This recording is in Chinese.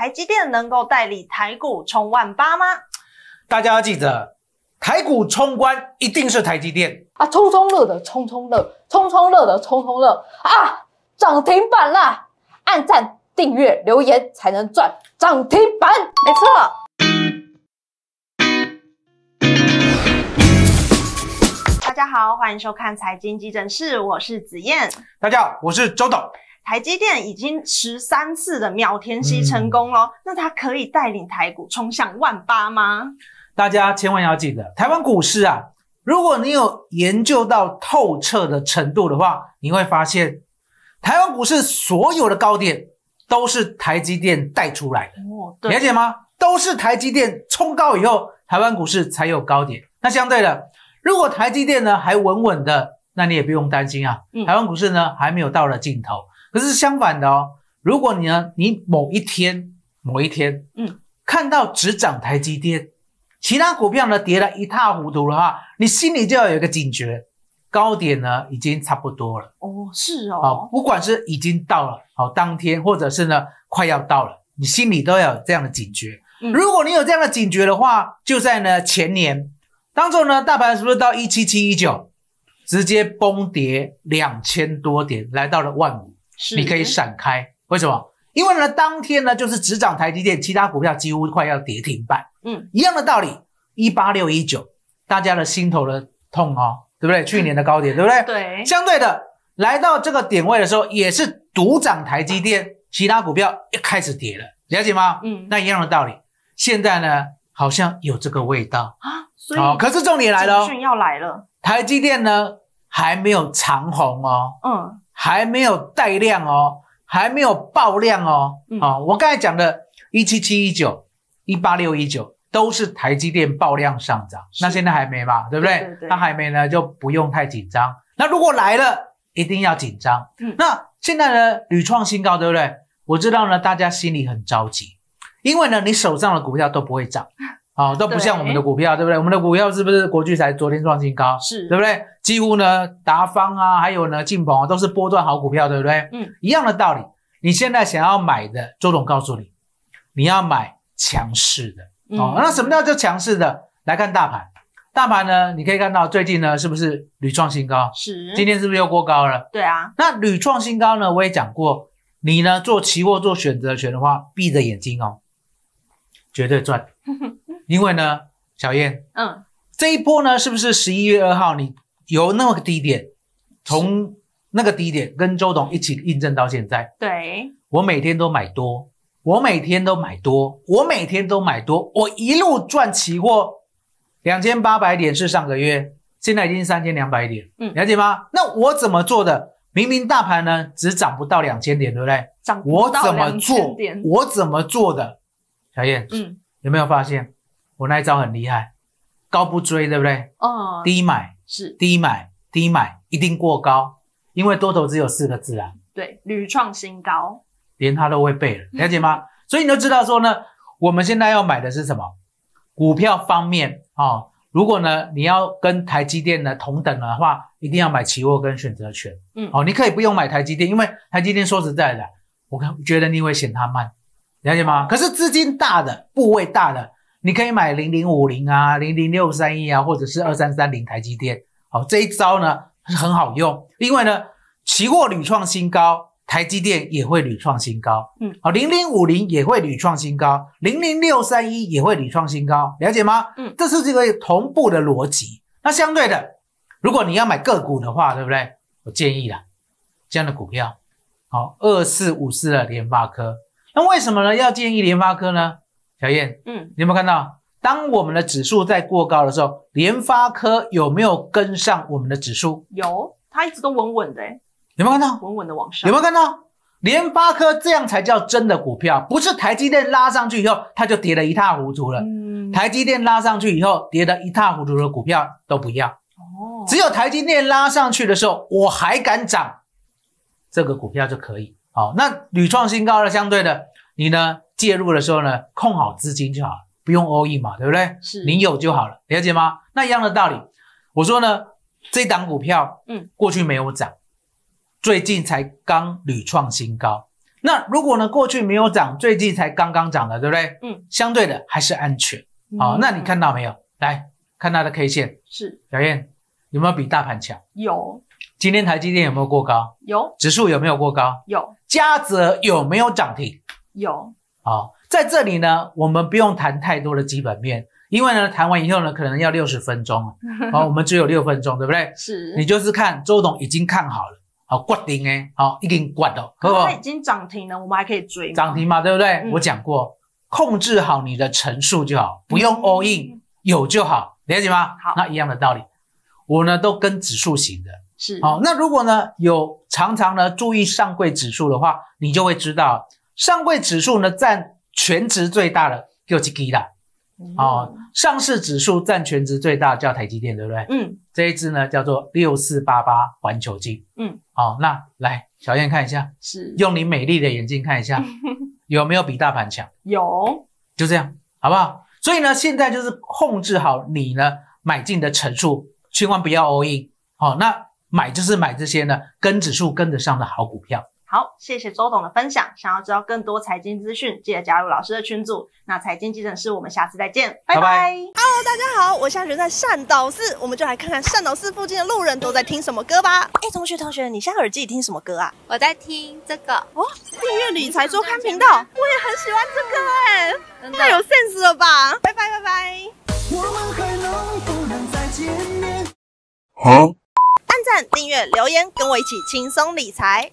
台积电能够带领台股冲万八吗？大家要记得，台股冲关一定是台积电啊！冲冲乐的冲冲乐，冲冲乐的冲冲乐啊！涨停板啦！按赞、订阅、留言才能赚涨停板，没错。大家好，欢迎收看财经急诊室，我是子燕。大家好，我是周董。台积电已经十三次的秒填息成功了，那它可以带领台股冲向万八吗？大家千万要记得，台湾股市啊，如果你有研究到透彻的程度的话，你会发现台湾股市所有的高点都是台积电带出来的，了解吗？都是台积电冲高以后，台湾股市才有高点。那相对的，如果台积电呢还稳稳的，那你也不用担心啊，台湾股市呢还没有到了尽头。可是相反的哦，如果你呢，你某一天，某一天，嗯，看到只涨台积电，其他股票呢跌得一塌糊涂的话，你心里就要有一个警觉，高点呢已经差不多了。哦，是哦，不管是已经到了好当天，或者是呢快要到了，你心里都要有这样的警觉。嗯，如果你有这样的警觉的话，就在呢前年，当中呢大盘是不是到一七七一九，直接崩跌两千多点，来到了万五。你可以闪开，为什么？因为呢，当天呢就是只涨台积电，其他股票几乎快要跌停板。嗯，一样的道理，一八六一九，大家的心头的痛哦，对不对？去年的高点，对不对？对。相对的，来到这个点位的时候，也是独涨台积电，其他股票也开始跌了，了解吗？嗯。那一样的道理，现在呢好像有这个味道啊。所哦，可是重点来了，资讯要来了。台积电呢还没有长红哦。嗯。还没有带量哦，还没有爆量哦，啊，我刚才讲的，一七七一九、一八六一九都是台积电爆量上涨，那现在还没嘛，对不对？它还没呢，就不用太紧张。那如果来了一定要紧张。那现在呢，屡创新高，对不对？我知道呢，大家心里很着急，因为呢，你手上的股票都不会涨。哦，都不像我们的股票，对不对？我们的股票是不是国巨才昨天创新高？是，对不对？几乎呢，达方啊，还有呢，劲宝啊，都是波段好股票，对不对？嗯，一样的道理。你现在想要买的，周总告诉你，你要买强势的。哦，那什么叫做强势的？来看大盘，大盘呢，你可以看到最近呢，是不是屡创新高？是。今天是不是又过高了？对啊。那屡创新高呢，我也讲过，你呢做期货做选择权的话，闭着眼睛哦，绝对赚。因为呢，小燕，嗯，这一波呢，是不是十一月二号你有那么个低点，从那个低点跟周董一起印证到现在？对，我每天都买多，我每天都买多，我每天都买多，我一路赚期货，两千八百点是上个月，现在已经三千两百点，嗯，了解吗？那我怎么做的？明明大盘呢只涨不到两千点，对不对？涨我怎么做？我怎么做的？小燕，嗯，有没有发现？我那一招很厉害，高不追，对不对？哦，低买是低买，低买一定过高，因为多头只有四个字啊，对，屡创新高，连他都会背了，了解吗？所以你都知道说呢，我们现在要买的是什么？股票方面啊，如果呢你要跟台积电呢同等的话，一定要买期货跟选择权，嗯，哦，你可以不用买台积电，因为台积电说实在的，我看觉得你会嫌它慢，了解吗？可是资金大的，部位大的。你可以买零零五零啊，零零六三一啊，或者是二三三零台积电。好，这一招呢是很好用。另外呢，期货屡创新高，台积电也会屡创新高。嗯，好，零零五零也会屡创新高，零零六三一也会屡创新高，了解吗？嗯，这是这个同步的逻辑。那相对的，如果你要买个股的话，对不对？我建议了这样的股票，好，二四五四的联发科。那为什么呢？要建议联发科呢？小燕，嗯，你有没有看到，当我们的指数在过高的时候，联发科有没有跟上我们的指数？有，它一直都稳稳的。有没有看到稳稳的往上？有没有看到联发科这样才叫真的股票？不是台积电拉上去以后，它就跌得一塌糊涂了。嗯，台积电拉上去以后跌得一塌糊涂的股票都不要。哦，只有台积电拉上去的时候，我还敢涨这个股票就可以。好，那屡创新高的相对的你呢？介入的时候呢，控好资金就好了，不用 all in 嘛，对不对？是，你有就好了，了解吗？那一样的道理，我说呢，这档股票，嗯，过去没有涨，最近才刚屡创新高。那如果呢，过去没有涨，最近才刚刚涨了，对不对？嗯，相对的还是安全。好，那你看到没有？来看它的 K 线，是，小燕有没有比大盘强？有。今天台积电有没有过高？有。指数有没有过高？有。嘉泽有没有涨停？有。好，在这里呢，我们不用谈太多的基本面，因为呢，谈完以后呢，可能要六十分钟，好，我们只有六分钟，对不对？是，你就是看周董已经看好了，好，过顶哎，好，已经过了，可不？已经涨停了，我们还可以追涨停嘛，对不对？我讲过，控制好你的层数就好，不用 all in，有就好，理解吗？好，那一样的道理，我呢都跟指数型的，是，好，那如果呢有常常呢注意上柜指数的话，你就会知道。上柜指数呢占全值最大的叫几 G 啦？哦，上市指数占全值最大叫台积电，对不对？嗯，这一支呢叫做六四八八环球金。嗯，好，那来小燕看一下，是用你美丽的眼睛看一下，有没有比大盘强？有，就这样，好不好？所以呢，现在就是控制好你呢买进的成数，千万不要 all in。好，那买就是买这些呢跟指数跟得上的好股票。好，谢谢周董的分享。想要知道更多财经资讯，记得加入老师的群组。那财经急诊室，我们下次再见，拜拜。Hello，大家好，我现在在善导寺，我们就来看看善导寺附近的路人都在听什么歌吧。哎，同学，同学，你现在耳机里听什么歌啊？我在听这个哦。订阅理财周刊频道，我也很喜欢这个哎。太有 sense 了吧？拜拜拜拜。我能能不再面？好，按赞、订阅、留言，跟我一起轻松理财。